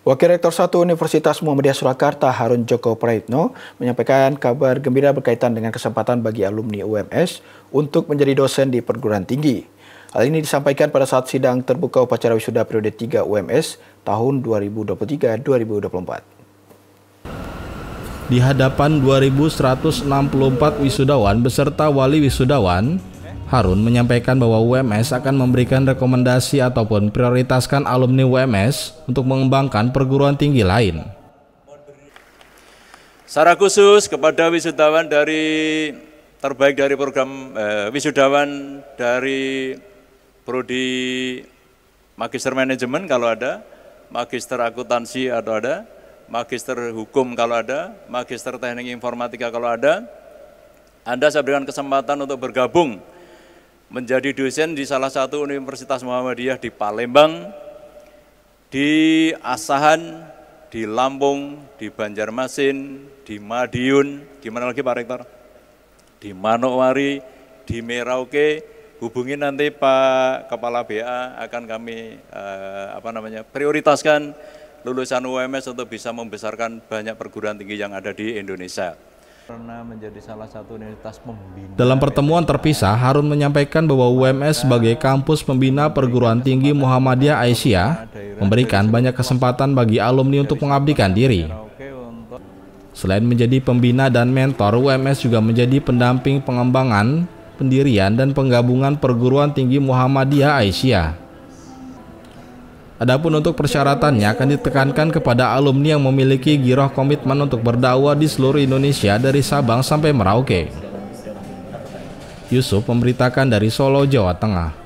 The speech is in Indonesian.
Wakil Rektor 1 Universitas Muhammadiyah Surakarta Harun Joko Praitno menyampaikan kabar gembira berkaitan dengan kesempatan bagi alumni UMS untuk menjadi dosen di perguruan tinggi. Hal ini disampaikan pada saat sidang terbuka upacara wisuda periode 3 UMS tahun 2023-2024. Di hadapan 2164 wisudawan beserta wali wisudawan, Harun menyampaikan bahwa UMS akan memberikan rekomendasi ataupun prioritaskan alumni UMS untuk mengembangkan perguruan tinggi lain. Secara khusus kepada wisudawan dari terbaik dari program eh, wisudawan dari prodi magister manajemen kalau ada, magister akuntansi atau ada, magister hukum kalau ada, magister teknik informatika kalau ada, Anda saya berikan kesempatan untuk bergabung menjadi dosen di salah satu Universitas Muhammadiyah di Palembang, di Asahan, di Lampung, di Banjarmasin, di Madiun, di mana lagi Pak Rektor? Di Manokwari, di Merauke, hubungi nanti Pak Kepala BA akan kami eh, apa namanya prioritaskan lulusan UMS untuk bisa membesarkan banyak perguruan tinggi yang ada di Indonesia. Dalam pertemuan terpisah, Harun menyampaikan bahwa UMS sebagai kampus pembina perguruan tinggi Muhammadiyah Aisyah memberikan banyak kesempatan bagi alumni untuk mengabdikan diri. Selain menjadi pembina dan mentor, UMS juga menjadi pendamping pengembangan, pendirian, dan penggabungan perguruan tinggi Muhammadiyah Aisyah. Adapun untuk persyaratannya akan ditekankan kepada alumni yang memiliki giroh komitmen untuk berdakwah di seluruh Indonesia dari Sabang sampai Merauke. Yusuf memberitakan dari Solo, Jawa Tengah.